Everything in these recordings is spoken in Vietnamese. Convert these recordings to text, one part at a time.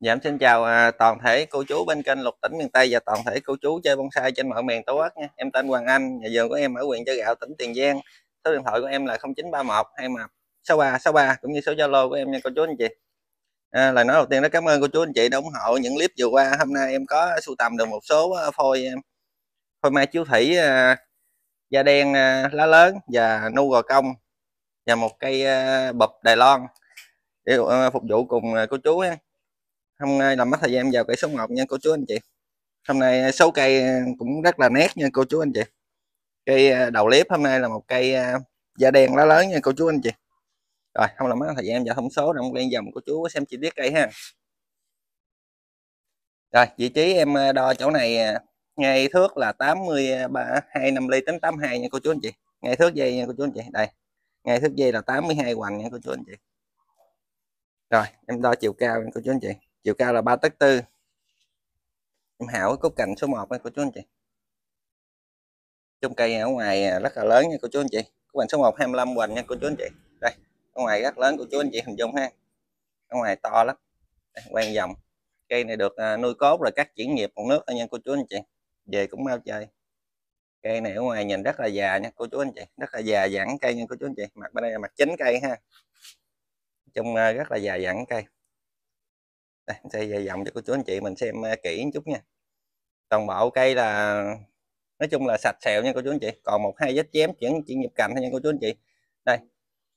Dạ em xin chào à, toàn thể cô chú bên kênh Lục Tỉnh miền Tây và toàn thể cô chú chơi bonsai trên mọi miền Tổ quốc nha. Em tên Hoàng Anh, nhà vườn của em ở huyện Chợ Gạo, tỉnh Tiền Giang. Số điện thoại của em là 0931 21 63 cũng như số Zalo của em nha cô chú anh chị. À, lời nói đầu tiên đó cảm ơn cô chú anh chị đã ủng hộ những clip vừa qua. Hôm nay em có sưu tầm được một số à, phôi à, phôi mai chiếu thủy à, da đen à, lá lớn và nu gò công và một cây à, bập Đài Loan để à, phục vụ cùng cô chú ha hôm nay làm mất thời gian vào cây số 1 nha cô chú anh chị hôm nay à, số cây à, cũng rất là nét nha cô chú anh chị cây à, đầu clip hôm nay là một cây da đen lá lớn nha cô chú anh chị rồi không làm mất thời gian vào thông số đồng quen dòng cô chú xem chi tiết cây ha rồi vị trí em đo chỗ này ngay thước là 83 25 ly tính 82 nha cô chú anh chị ngay thước dây nha cô chú anh chị đây ngay thước dây là 82 hoành nha cô chú anh chị rồi em đo chiều cao nha cô chú anh chị chiều cao là 3 tấc tư em hảo cốt cạnh số 1 nha cô chú anh chị trong cây ở ngoài à, rất là lớn nha cô chú anh chị cốt cạnh số 1 25 hoành nha cô chú anh chị đây ở ngoài rất lớn cô chú anh chị hình dung ha ở ngoài to lắm đây, quay vòng cây này được à, nuôi cốt rồi cắt chuyển nghiệp còn nước nha cô chú anh chị về cũng mau chơi cây này ở ngoài nhìn rất là già nha cô chú anh chị rất là già dặn cây nha cô chú anh chị mặt bên đây là mặt chính cây ha trong à, rất là già dặn cây đây mình sẽ về vòng cho cô chú anh chị mình xem à, kỹ một chút nha toàn bộ cây là nói chung là sạch sẹo nha cô chú anh chị còn một hai vết chém chuyển chuyển nhập cành thôi nha cô chú anh chị đây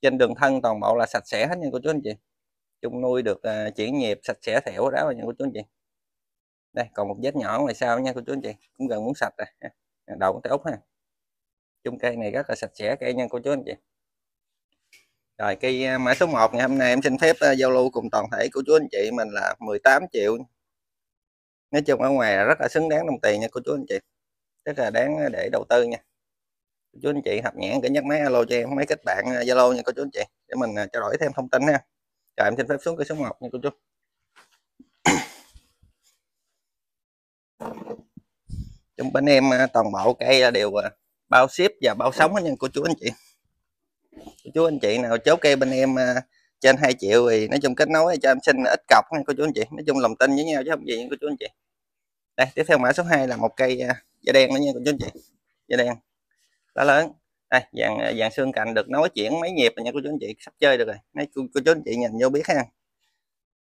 trên đường thân toàn bộ là sạch sẽ hết nha cô chú anh chị chung nuôi được uh, chuyển nhịp sạch sẽ thẻo đó nha cô chú anh chị đây còn một vết nhỏ ngoài sau nha cô chú anh chị cũng gần muốn sạch rồi đầu cũng tới út ha chung cây này rất là sạch sẽ cây nha cô chú anh chị rồi cây à, mã số 1 ngày hôm nay em xin phép à, giao lưu cùng toàn thể cô chú anh chị mình là 18 triệu. Nói chung ở ngoài là rất là xứng đáng đồng tiền nha cô chú anh chị. Rất là đáng à, để đầu tư nha. Cô chú anh chị hợp nhãn cứ nhắc máy alo cho em mấy kết bạn Zalo nha cô chú anh chị để mình trao đổi thêm thông tin nha. Rồi em xin phép xuống cây số 1 nha cô chú. Trong bên em toàn bộ cây đều bao ship và bao sống hết nha cô chú anh chị chú anh chị nào chốt cây bên em à, trên 2 triệu thì nói chung kết nối cho em xin ít cọc nha cô chú anh chị nói chung lòng tin với nhau chứ không gì cô chú anh chị đây tiếp theo mã số 2 là một cây à, da đen nữa nha cô chú anh chị da đen lá lớn đây vàng à, vàng xương cành được nói chuyển mấy nhịp rồi nha cô chú anh chị sắp chơi được rồi nói cô, cô chú anh chị nhìn vô biết ha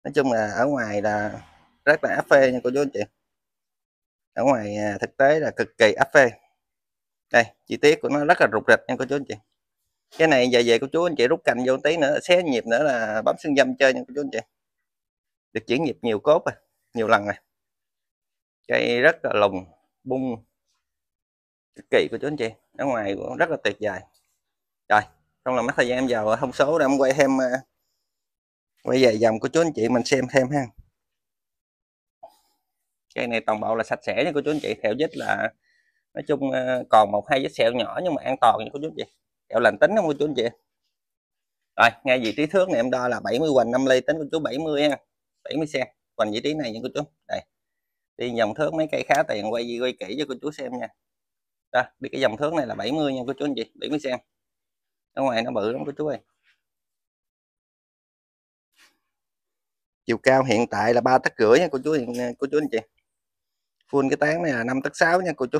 nói chung là ở ngoài là rất là áp phê nha cô chú anh chị ở ngoài thực tế là cực kỳ áp phê đây chi tiết của nó rất là rụt rịch nha cô chú anh chị cái này về về cô chú anh chị rút cành vô tí nữa xé nhịp nữa là bấm xương dâm chơi nha cô chú anh chị được chuyển nhịp nhiều cốt rồi à, nhiều lần rồi à. cây rất là lùng bung cực kỳ của chú anh chị ở ngoài cũng rất là tuyệt vời rồi không làm mất thời gian em vào thông số để em quay thêm à, quay về dòng của chú anh chị mình xem thêm ha cây này toàn bộ là sạch sẽ nha cô chú anh chị theo vết là nói chung còn một hai vết sẹo nhỏ nhưng mà an toàn nha cô chú anh chị kẹo lành tính không cô chú anh chị rồi ngay vị trí thước này em đo là 70 hoành năm ly tính của chú 70 ha 70 cm còn vị trí này nha cô chú đây đi dòng thước mấy cây khá tiền quay gì quay kỹ cho cô chú xem nha đó đi cái dòng thước này là 70 nha cô chú anh chị 70 cm ở ngoài nó bự lắm cô chú ơi chiều cao hiện tại là ba tấc rưỡi nha cô chú cô chú anh chị full cái tán này là năm tấc sáu nha cô chú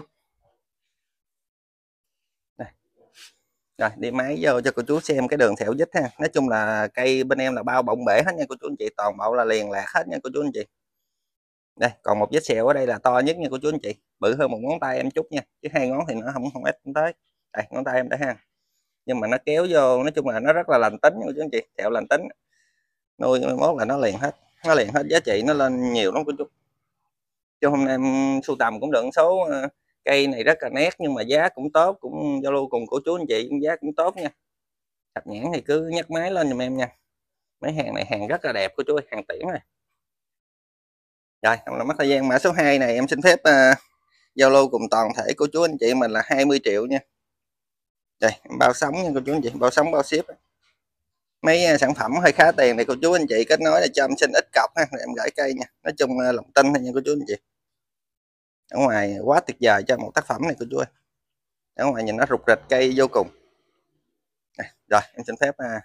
rồi đi máy vô cho cô chú xem cái đường thẻo dít ha nói chung là cây bên em là bao bọng bể hết nha cô chú anh chị toàn bộ là liền lạc hết nha cô chú anh chị đây còn một vết sẹo ở đây là to nhất nha cô chú anh chị bự hơn một ngón tay em chút nha chứ hai ngón thì nó không không ít tới đây ngón tay em đã ha nhưng mà nó kéo vô nói chung là nó rất là lành tính nha cô chú anh chị sẹo lành tính nuôi mốt là nó liền hết nó liền hết giá trị nó lên nhiều lắm cô chú chứ hôm nay em sưu tầm cũng được số ờ, cây này rất là nét nhưng mà giá cũng tốt cũng giao lưu cùng cô chú anh chị giá cũng tốt nha sạp nhãn thì cứ nhắc máy lên giùm em nha mấy hàng này hàng rất là đẹp của chú ơi, hàng tiễn này rồi không là mất thời gian mã số 2 này em xin phép giao à, lưu cùng toàn thể cô chú anh chị mình là 20 triệu nha đây bao sóng nha cô chú anh chị bao sóng bao ship mấy uh, sản phẩm hơi khá tiền này cô chú anh chị kết nối là cho em xin ít cọc ha để em gửi cây nha nói chung uh, lòng tin thôi nha cô chú anh chị ở ngoài quá tuyệt vời cho một tác phẩm này cô chú ơi ở ngoài nhìn nó rụt rịch cây vô cùng này, rồi em xin phép à,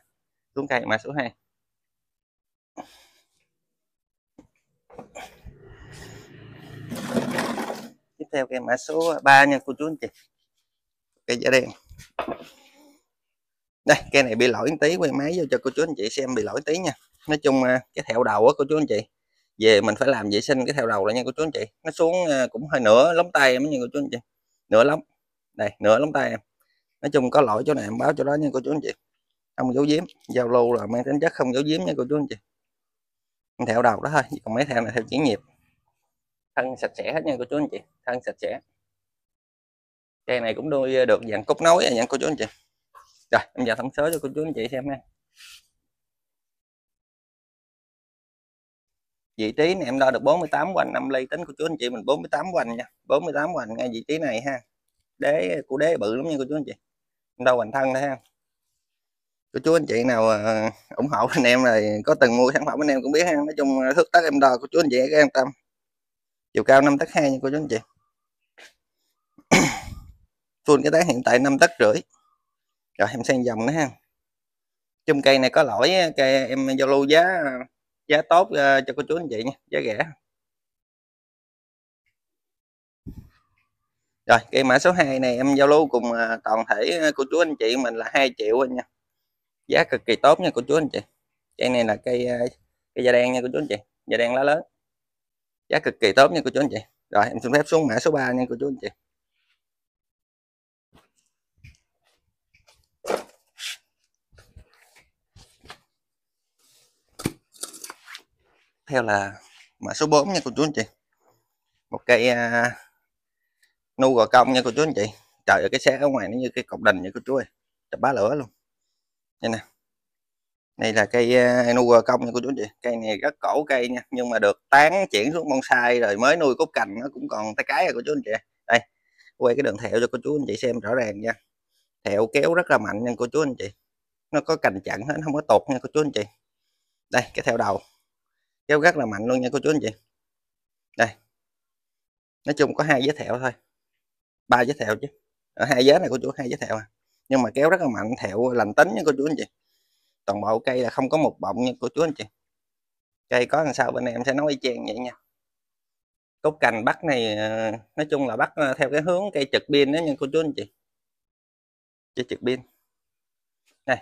xuống cây mã số 2 tiếp theo cây mã số 3 nha cô chú anh chị cây giả đen đây cây này bị lỗi tí quay máy vô cho cô chú anh chị xem bị lỗi tí nha nói chung à, cái thẹo đầu á cô chú anh chị về mình phải làm vệ sinh cái theo đầu lại nha cô chú anh chị nó xuống à, cũng hơi nửa lóng tay em nha cô chú anh chị nửa lóng đây nửa lóng tay em nói chung có lỗi chỗ này em báo chỗ đó nha cô chú anh chị không giấu giếm giao lưu là mang tính chất không giấu giếm nha cô chú anh chị theo đầu đó thôi còn mấy theo này theo chuyển nghiệp thân sạch sẽ hết nha cô chú anh chị thân sạch sẽ cây này cũng nuôi à, được dạng cúc nối dạng à cô chú anh chị rồi em giờ thẩm số cho cô chú anh chị xem nha vị trí này em đo được 48 hoành 5 ly tính của chú anh chị mình 48 hoành nha 48 hoành ngay vị trí này ha đế của đế bự lắm nha cô chú anh chị đo hoành thân đây ha cô chú anh chị nào ờ, ủng hộ anh em này có từng mua sản phẩm anh em cũng biết ha nói chung ờ, thước tắt em đo cô chú anh chị em tâm chiều cao 5 tấc 2 nha cô chú anh chị full cái tán hiện tại 5 tấc rưỡi rồi em xem dòng nữa ha chùm cây này có lỗi cây em giao lưu giá giá tốt uh, cho cô chú anh chị nha giá rẻ rồi cây mã số 2 này em giao lưu cùng uh, toàn thể ờ, cô chú anh chị mình là 2 triệu anh nha giá cực kỳ tốt nha cô chú anh chị cây này là cây uh, cây da đen nha cô chú anh chị da đen lá lớn giá cực kỳ tốt nha cô chú anh chị rồi em xin phép xuống mã số 3 nha cô chú anh chị theo là mã số 4 nha cô chú anh chị một cây uh, à, nu gò cong nha cô chú anh chị trời ơi cái xé ở ngoài nó như cái cọc đình vậy cô chú ơi trời bá lửa luôn đây nè đây là cây uh, à, nu gò cong nha cô chú anh chị cây này rất cổ cây nha nhưng mà được tán chuyển xuống bonsai rồi mới nuôi cốt cành nó cũng còn tay cái nha cô chú anh chị đây quay cái đường thẹo cho cô chú anh chị xem rõ ràng nha thẹo kéo rất là mạnh nha cô chú anh chị nó có cành chặn hết không có tột nha cô chú anh chị đây cái theo đầu kéo rất là mạnh luôn nha cô chú anh chị đây nói chung có hai giới thẹo thôi ba giới thẹo chứ ở hai giới này cô chú hai giới thẹo à nhưng mà kéo rất là mạnh thẹo lành tính nha cô chú anh chị toàn bộ cây là không có một bọng nha cô chú anh chị cây có làm sao bên em sẽ nói y chang vậy nha cốt cành bắt này ờ, nói chung là bắt ờ, theo cái hướng cây trực pin đó nha cô chú anh chị cây trực pin đây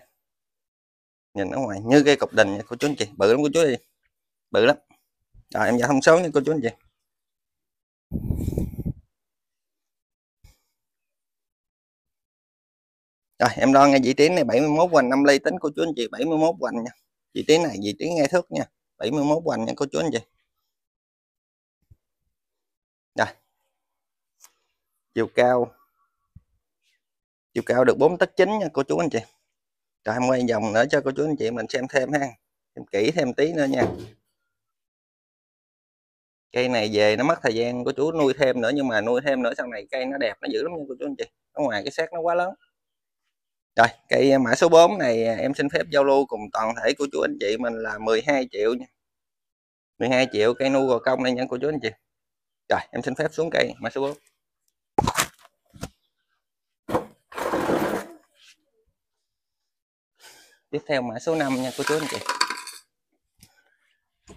nhìn ở ngoài như cây cục đình nha cô chú anh chị bự lắm cô chú anh chị bự lắm rồi em giả thông số nha cô chú anh chị rồi em đo ngay vị trí này 71 hoành 5 ly tính cô chú anh chị 71 hoành nha vị trí này vị trí ngay thước nha 71 hoành nha cô chú anh chị rồi chiều cao chiều cao được 4 tấc 9 nha cô chú anh chị rồi em quay vòng nữa cho cô chú anh chị mình xem thêm ha xem kỹ thêm tí nữa nha cây này về nó mất thời gian của chú nuôi thêm nữa nhưng mà nuôi thêm nữa sau này cây nó đẹp nó dữ lắm nha cô chú anh chị ở ngoài cái xác nó quá lớn rồi cây à, mã số 4 này à, em xin phép giao lưu cùng toàn thể của chú anh chị mình là 12 triệu nha 12 triệu cây nu gò công đây nha cô chú anh chị rồi em xin phép xuống cây mã số 4 tiếp theo mã số 5 nha cô chú anh chị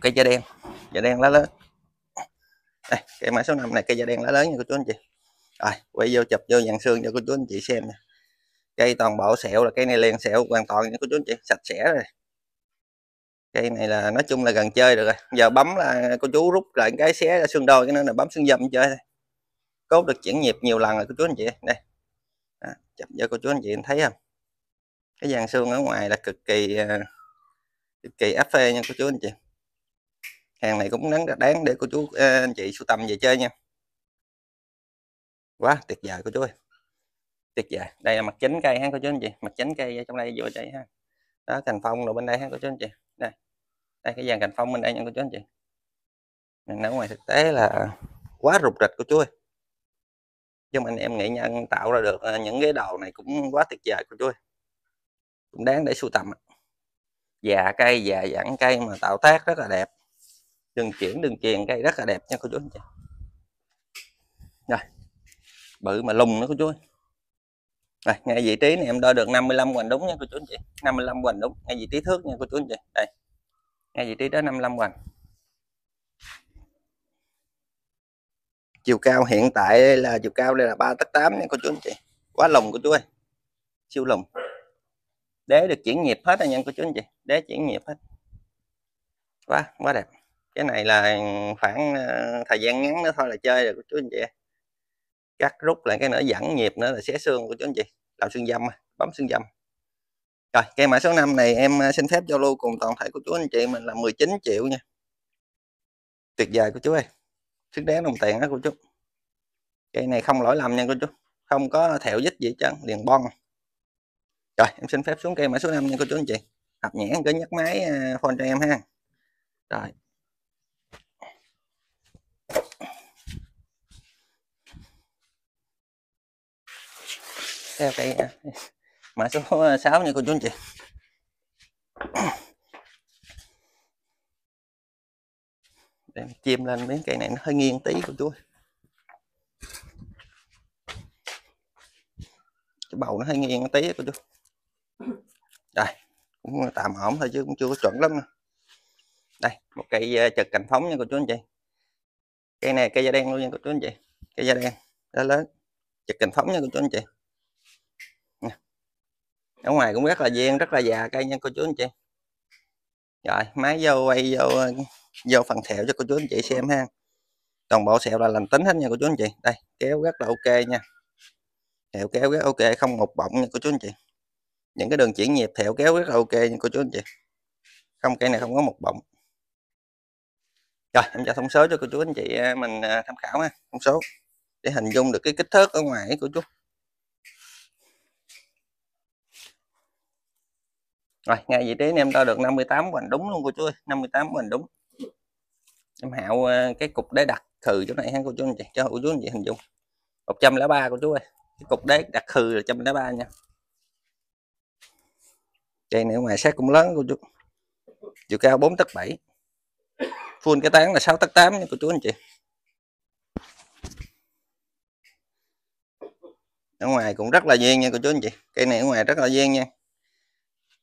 cây da đen da đen lá lớn đây cây mã số 5 này cây da đen lá lớn nha cô chú anh chị rồi quay vô chụp vô dàn xương cho cô chú anh chị xem nè cây toàn bộ sẹo là cây này liền sẹo hoàn toàn nha cô chú anh chị sạch sẽ rồi cây này là nói chung là gần chơi được rồi giờ bấm là cô chú rút lại cái xé ra xương đôi cái nên là bấm xương dâm chơi thôi cốt được chuyển nhịp nhiều lần rồi cô chú anh chị đây đó, chụp cho cô chú anh chị thấy không cái dàn xương ở ngoài là cực kỳ ờ, cực kỳ áp phê nha cô chú anh chị hàng này cũng đáng đáng để cô chú ờ, anh chị sưu tầm về chơi nha quá tuyệt vời cô chú ơi tuyệt vời đây là mặt chính cây ha cô chú anh chị mặt chính cây trong đây vừa đây ha đó cành phong rồi bên đây ha cô chú anh chị đây đây cái dàn cành phong bên đây nha cô chú anh chị mình ở ngoài thực tế là quá rụt rịch cô chú ơi chứ anh em nghệ nhân tạo ra được ờ, những cái đầu này cũng quá tuyệt vời cô chú ơi cũng đáng để sưu tầm già cây già dặn cây mà tạo tác rất là đẹp đường chuyển đường chèn cây rất là đẹp nha cô chú anh chị rồi bự mà lùng nữa cô chú ơi rồi, ngay vị trí này em đo được 55 hoành đúng nha cô chú anh chị 55 hoành đúng ngay vị trí thước nha cô chú anh chị đây ngay vị trí đó 55 hoành chiều cao hiện tại là chiều cao đây là ba tấc tám nha cô chú anh chị quá lồng cô chú ơi siêu lồng đế được chuyển nhịp hết rồi nha cô chú anh chị đế chuyển nhịp hết quá quá đẹp cái này là khoảng ờ, thời gian ngắn nữa thôi là chơi rồi của chú anh chị cắt rút lại cái nữa dẫn nhịp nữa là xé xương của chú anh chị làm xương dâm bấm xương dâm rồi cây mã số 5 này em ờ, xin phép giao lưu cùng toàn thể của chú anh chị mình là 19 triệu nha tuyệt vời của chú ơi xứng đáng đồng tiền đó của chú cây này không lỗi lầm nha cô chú không có thẹo dích gì trơn liền bon rồi em xin phép xuống cây mã số 5 nha cô chú anh chị hợp nhãn cứ nhấc máy ờ, phone cho em ha rồi theo cái mã số 6 nha cô chú anh chị để chìm lên miếng cây này nó hơi nghiêng tí cô chú cái bầu nó hơi nghiêng tí cô chú đây cũng tạm ổn thôi chứ cũng chưa có chuẩn lắm nữa. đây một cây ờ, chật cành phóng nha cô chú anh chị cây này cây da đen luôn nha cô chú anh chị cây da đen lá lớn chật cành phóng nha cô chú anh chị ở ngoài cũng rất là gian rất là già cây nha cô chú anh chị rồi máy vô quay vô ờ, vô phần sẹo cho cô chú anh chị xem ha toàn bộ sẹo là lành tính hết nha cô chú anh chị đây kéo rất là ok nha thẹo kéo rất ok không một bọng nha cô chú anh chị những cái đường chuyển nhịp thẹo kéo rất là ok nha cô chú anh chị không cây này không có một bọng rồi em cho thông số cho cô chú anh chị ờ, mình ờ, tham khảo ha thông số để hình dung được cái kích thước ở ngoài của chú rồi ngay vị trí anh em đo được 58 hoành đúng luôn cô chú ơi 58 hoành đúng em hạo ờ, cái cục đế đặt khừ chỗ này ha cô chú anh chị cho cô chú anh chị hình dung 103 cô chú ơi cái cục đế đặt khừ là 103 nha cây này ngoài sát cũng lớn cô chú chiều cao 4 tấc 7 full cái tán là 6 tấc 8 nha cô chú anh chị ở ngoài cũng rất là duyên nha cô chú anh chị cây này ở ngoài rất là duyên nha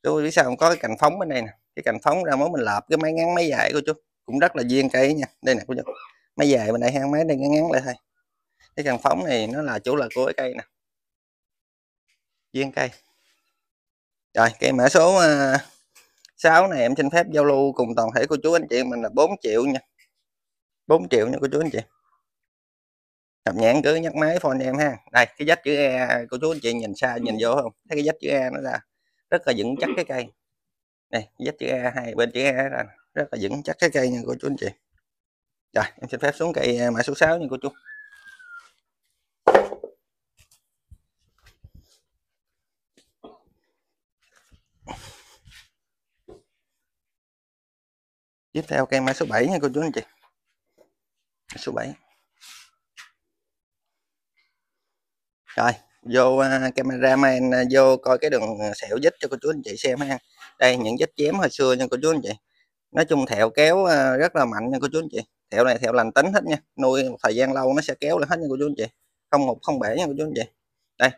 chú biết sao không có cái cành phóng bên đây nè cái cành phóng ra món mình lợp cái máy ngắn máy dài của chú cũng rất là duyên cây nha đây nè của chú máy dài bên đây hang máy đây ngắn ngắn lại thôi cái cành phóng này nó là chủ là của cái cây nè duyên cây rồi cái mã số 6 ờ, này em xin phép giao lưu cùng toàn thể cô chú anh chị mình là 4 triệu nha 4 triệu nha cô chú anh chị Tập nhãn cứ nhắc máy phone em ha đây cái dách chữ E cô chú anh chị nhìn xa nhìn ừ. vô không thấy cái dách chữ E nó ra rất là vững chắc cái cây này dép chữ e hai bên chữ e là rất là vững chắc cái cây nha cô chú anh chị rồi em xin phép xuống cây à, mã số 6 nha cô chú tiếp theo cây mã số 7 nha cô chú anh chị số 7 rồi vô à, camera cameraman à, vô coi cái đường à, sẹo dít cho cô chú anh chị xem ha đây những vết chém hồi xưa nha cô chú anh chị nói chung thẹo kéo rất là mạnh nha cô chú anh chị thẹo này thẹo lành tính hết nha nuôi một thời gian lâu nó sẽ kéo lại hết nha cô chú anh chị không một không bể nha cô chú anh chị đây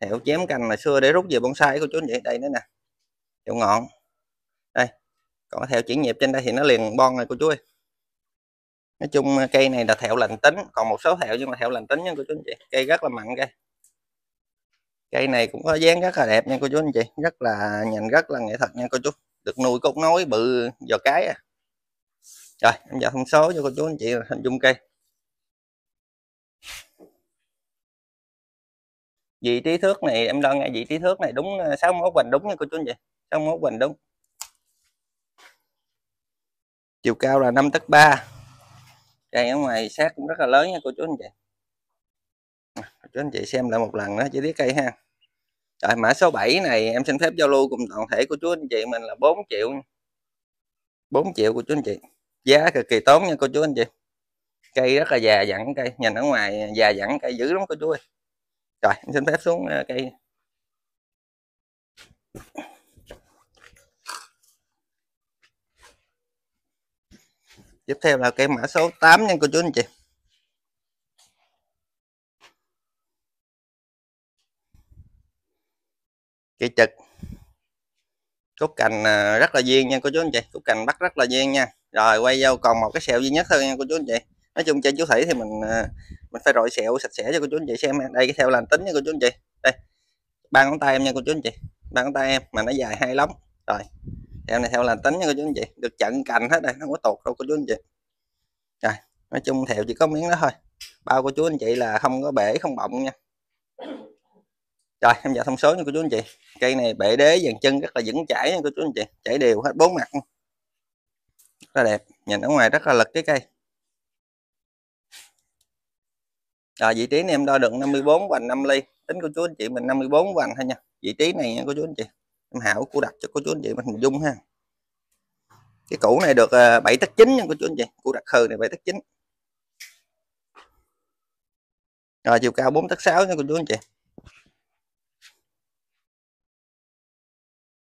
thẹo chém cành hồi xưa để rút về bonsai cô chú anh chị đây nữa nè thẹo ngọn đây còn thẹo chuyển nhịp trên đây thì nó liền bon này cô chú ơi nói chung cây này là thẹo lành tính còn một số thẹo nhưng mà thẹo lành tính nha cô chú anh chị cây rất là mạnh cây cây này cũng có dáng rất là đẹp nha cô chú anh chị rất là nhìn rất là nghệ thuật nha cô chú được nuôi cốt nối bự giò cái à rồi em vào thông số cho cô chú anh chị hình dung cây vị trí thước này em đo ngay vị trí thước này đúng 61 ờ, bình đúng nha cô chú anh chị 61 bình đúng chiều cao là 5 tấc 3 cây ở ngoài sát cũng rất là lớn nha cô chú anh chị cho anh chị xem lại một lần nữa chi tiết cây ha rồi mã số 7 này em xin phép giao lưu cùng toàn thể của chú anh chị mình là 4 triệu 4 triệu của chú anh chị giá cực kỳ tốn nha cô chú anh chị cây rất là già dẫn cây nhìn ở ngoài già dẫn cây dữ lắm cô chú ơi rồi em xin phép xuống ờ, cây tiếp theo là cây mã số 8 nha cô chú anh chị kỳ trực cúc cành à, rất là duyên nha cô chú anh chị cúc cành bắt rất là duyên nha rồi quay vô còn một cái sẹo duy nhất thôi nha cô chú anh chị nói chung trên chú thủy thì mình à, mình phải rọi sẹo sạch sẽ cho cô chú anh chị xem đây cái sẹo lành tính nha cô chú anh chị đây ba ngón tay em nha cô chú anh chị ba ngón tay em mà nó dài hai lắm rồi em này theo lành tính nha cô chú anh chị được chặn cành hết đây nó không có tuột đâu cô chú anh chị rồi nói chung theo chỉ có miếng đó thôi bao cô chú anh chị là không có bể không bọng nha rồi em dạ thông số nha cô chú anh chị cây này bể đế dàn chân rất là vững chảy nha cô chú anh chị chảy đều hết bốn mặt rất là đẹp nhìn ở ngoài rất là lực cái cây rồi vị trí này em đo được 54 vành 5 ly tính cô chú anh chị mình 54 vành thôi nha vị trí này nha cô chú anh chị em hảo cô đặt cho cô chú anh chị mình hình dung ha cái củ này được 7 à, tấc 9 nha cô chú anh chị củ đặt khừ này 7 tấc 9 rồi chiều cao 4 tấc 6 nha cô chú anh chị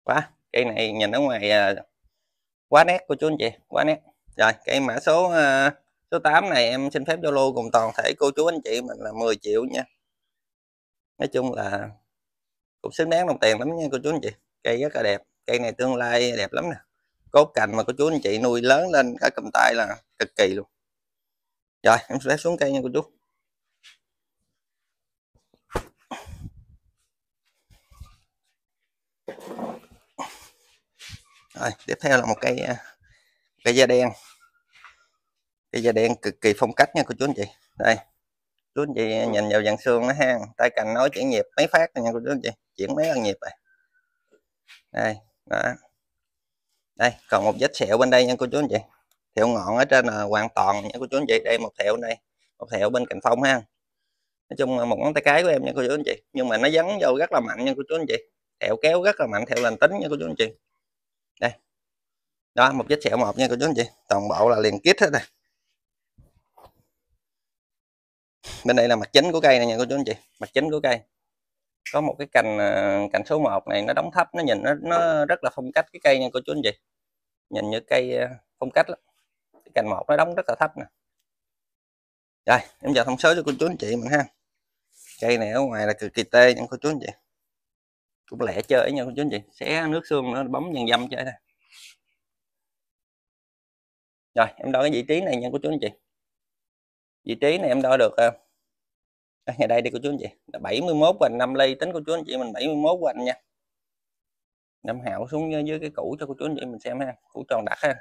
quá cây này nhìn ở ngoài à, quá nét của chú anh chị quá nét rồi cây mã số à, số 8 này em xin phép Zalo cùng toàn thể cô chú anh chị mình là 10 triệu nha nói chung là cũng xứng đáng đồng tiền lắm nha cô chú anh chị cây rất là đẹp cây này tương lai đẹp lắm nè cốt cành mà cô chú anh chị nuôi lớn lên cả cầm tay là cực kỳ luôn rồi em sẽ xuống cây nha cô chú rồi tiếp theo là một cây à, cây da đen cây da đen cực kỳ phong cách nha cô chú anh chị đây chú anh chị nhìn vào dàn xương nó hang tay cành nói chuyển nhịp mấy phát nha cô chú anh chị chuyển mấy lần nhịp rồi đây đó đây còn một vết sẹo bên đây nha cô chú anh chị thẹo ngọn ở trên là hoàn toàn nha cô chú anh chị đây một thẹo đây một thẹo bên cạnh phong ha nói chung là một ngón tay cái của em nha cô chú anh chị nhưng mà nó dấn vô rất là mạnh nha cô chú anh chị thẹo kéo rất là mạnh thẹo lành tính nha cô chú anh chị đó một chiếc xẻo một nha cô chú anh chị toàn bộ là liền kết hết này bên đây là mặt chính của cây này nha cô chú anh chị mặt chính của cây có một cái cành à, cành số 1 này nó đóng thấp nó nhìn nó, nó rất là phong cách cái cây nha cô chú anh chị nhìn như cây à, phong cách lắm cái cành một nó đóng rất là thấp nè rồi em giờ thông số cho cô chú anh chị mình ha cây này ở ngoài là cực kỳ tê nha cô chú anh chị cũng lẻ chơi nha cô chú anh chị xé nước xương nó bấm dần dâm chơi đây rồi em đo cái vị trí này nha cô chú anh chị vị trí này em đo được đây, ờ, à, ngày đây đi cô chú anh chị là 71 hoành 5 ly tính cô chú anh chị mình 71 hoành nha năm hảo xuống dưới, cái cũ cho cô chú anh chị mình xem ha cũ tròn đặc ha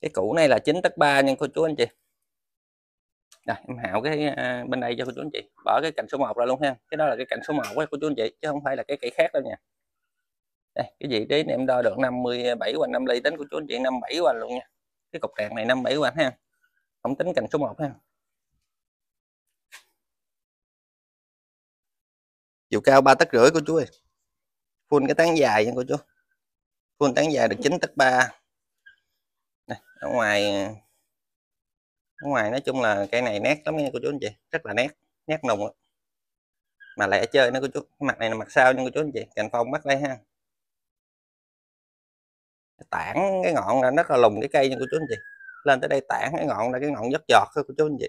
cái cũ này là 9 tất 3 nha cô chú anh chị rồi, em hạo cái à, bên đây cho cô chú anh chị bỏ cái cành số 1 ra luôn ha cái đó là cái cành số 1 của cô chú anh chị chứ không phải là cái cây khác đâu nha đây cái vị trí này em đo được 57 hoành 5 ly tính của chú anh chị 57 hoành luôn nha cái cục đạn này 57 của anh ha không tính cành số 1 ha chiều cao ba tấc rưỡi của chú ơi phun cái tán dài nha cô chú full tán dài được 9 tấc 3 này, ở ngoài ở ngoài nói chung là cây này nét lắm nha cô chú anh chị rất là nét nét nồng mà lẻ chơi nó cô chú mặt này là mặt sau nhưng cô chú anh chị cành phong mắt đây ha tản cái ngọn là nó là lùng cái cây nha cô chú anh chị lên tới đây tản cái ngọn là cái ngọn rất giọt cô chú anh chị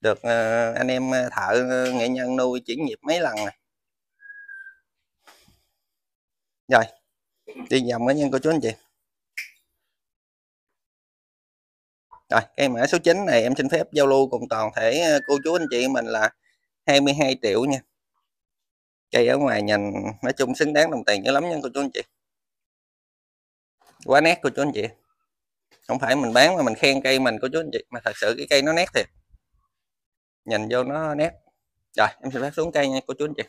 được uh, anh em ờ, thợ ờ, nghệ nhân nuôi chuyển nhịp mấy lần này. rồi đi nhầm cái nhân cô chú anh chị rồi cây mã số 9 này em xin phép giao lưu cùng toàn thể cô chú anh chị mình là 22 triệu nha cây ở ngoài nhìn nói chung xứng đáng đồng tiền dữ lắm nha cô chú anh chị quá nét của chú anh chị không phải mình bán mà mình khen cây mình của chú anh chị mà thật sự cái cây nó nét thiệt nhìn vô nó nét rồi em sẽ phát xuống cây nha cô chú anh chị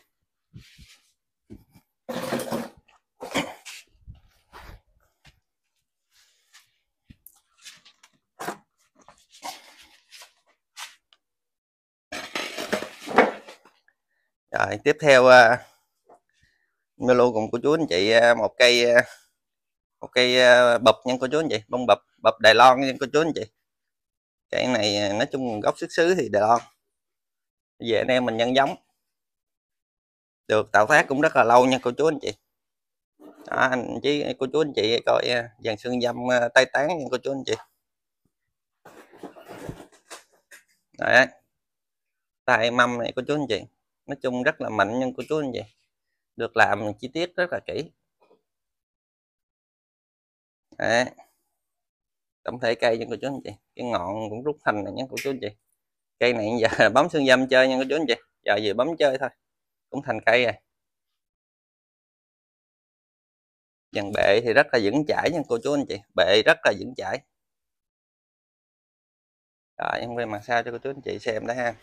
rồi tiếp theo uh, Melo cùng của chú anh chị uh, một cây uh, một cây ờ, bập nha cô chú anh chị bông bập bập Đài Loan nha cô chú anh chị cái này ờ, nói chung gốc xuất xứ thì Đài Loan về anh em mình nhân giống được tạo phát cũng rất là lâu nha cô chú anh chị đó, anh chứ cô chú anh chị coi ờ, dàn xương dâm tay tán nha cô chú anh chị đấy tay mâm này cô chú anh chị nói chung rất là mạnh nhưng cô chú anh chị được làm chi tiết rất là kỹ đấy tổng thể cây nha cô chú anh chị cái ngọn cũng rút thành này nhé cô chú anh chị cây này giờ là bấm xương dâm chơi nha cô chú anh chị giờ gì bấm chơi thôi cũng thành cây rồi dàn bệ thì rất là vững chãi nha cô chú anh chị bệ rất là vững chãi rồi em quay mặt sau cho cô chú anh chị xem đó ha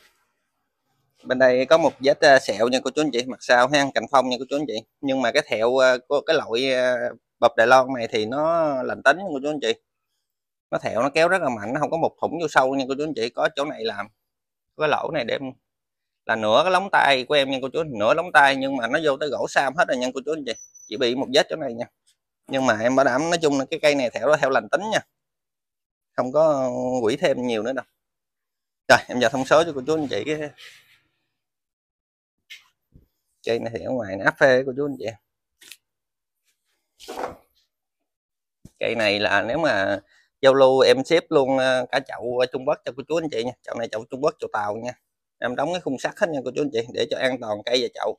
bên đây có một vết ờ, sẹo nha cô chú anh chị mặt sau ha cạnh phong nha cô chú anh chị nhưng mà cái thẹo ờ, có cái loại ờ, hộp đài loan này thì nó lành tính của chú anh chị nó thẹo nó kéo rất là mạnh nó không có một thủng vô sâu nha cô chú anh chị có chỗ này làm có lỗ này để là nửa cái lóng tay của em nha cô chú nửa lóng tay nhưng mà nó vô tới gỗ sam hết rồi nha cô chú anh chị chỉ bị một vết chỗ này nha nhưng mà em bảo đảm nói chung là cái cây này thẹo nó theo lành tính nha không có quỷ thêm nhiều nữa đâu rồi em vào thông số cho cô chú anh chị cái cây này thì ở ngoài nó áp phê của chú anh chị cây này là nếu mà giao lưu em xếp luôn ờ, cả chậu Trung Quốc cho cô chú anh chị nha chậu này chậu Trung Quốc chậu tàu nha em đóng cái khung sắt hết nha cô chú anh chị để cho an toàn cây và chậu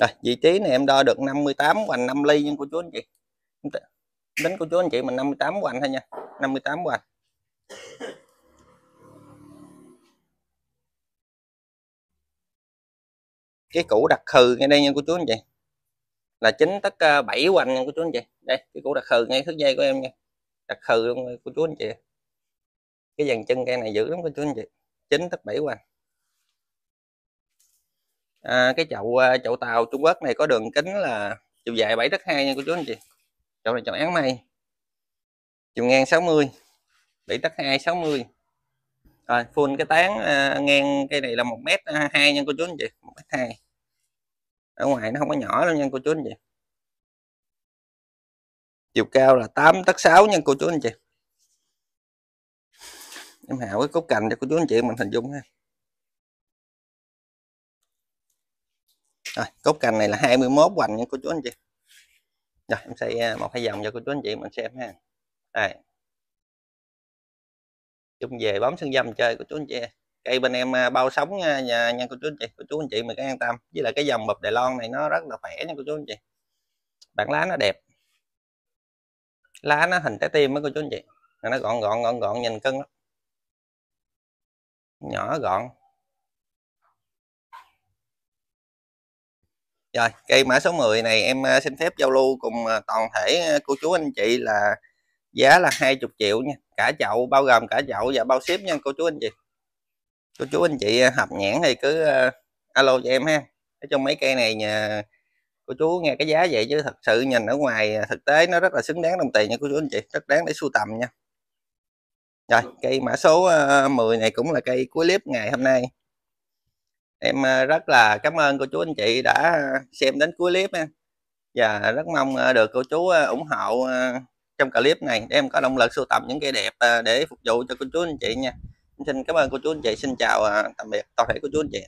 Rồi, vị trí này em đo được 58 hoành 5 ly nha cô chú anh chị. đến cô chú anh chị mình 58 hoành thôi nha. 58 hoành. cái củ đặc khừ ngay đây nha cô chú anh chị là chính tất bảy hoành nha cô chú anh chị đây cái củ đặc khừ ngay thước dây của em nha đặc khừ luôn cô chú anh chị cái dàn chân cây này dữ lắm cô chú anh chị chính tất bảy hoành à, cái chậu à, chậu tàu Trung Quốc này có đường kính là chiều dài bảy đất hai nha cô chú anh chị chậu này chậu án mây chiều ngang 60 7 đất 2 60 rồi full cái tán à, ngang cây này là một mét hai nha cô chú anh chị một mét hai ở ngoài nó không có nhỏ đâu nha cô chú anh chị chiều cao là 8 tấc 6 nha cô chú anh chị em hào cái cốt cành cho cô chú anh chị mình hình dung ha rồi cốt cành này là 21 hoành nha cô chú anh chị rồi em xây à, một hai vòng cho cô chú anh chị mình xem ha đây chung về bấm sân dâm chơi của chú anh chị cây bên em à, bao sống nha, à, nha, cô chú anh chị cô chú anh chị mình cứ an tâm với là cái dòng bập đài loan này nó rất là khỏe nha cô chú anh chị bản lá nó đẹp lá nó hình trái tim đó cô chú anh chị nó gọn gọn gọn gọn nhìn cân lắm nhỏ gọn rồi cây mã số 10 này em à, xin phép giao lưu cùng toàn thể cô chú anh chị là giá là 20 triệu nha cả chậu bao gồm cả chậu và bao ship nha cô chú anh chị cô chú anh chị à, hợp nhãn thì cứ à, alo cho em ha nói chung mấy cây này nhà cô chú nghe cái giá vậy chứ thật sự nhìn ở ngoài à, thực tế nó rất là xứng đáng đồng tiền nha cô chú anh chị rất đáng để sưu tầm nha rồi cây mã số 10 này cũng là cây cuối clip ngày hôm nay em rất là cảm ơn cô chú anh chị đã xem đến cuối clip nha và rất mong được cô chú ủng hộ trong clip này để em có động lực sưu tầm những cây đẹp để phục vụ cho cô chú anh chị nha xin cảm ơn cô chú anh chị xin chào à, tạm biệt toàn thể cô chú anh chị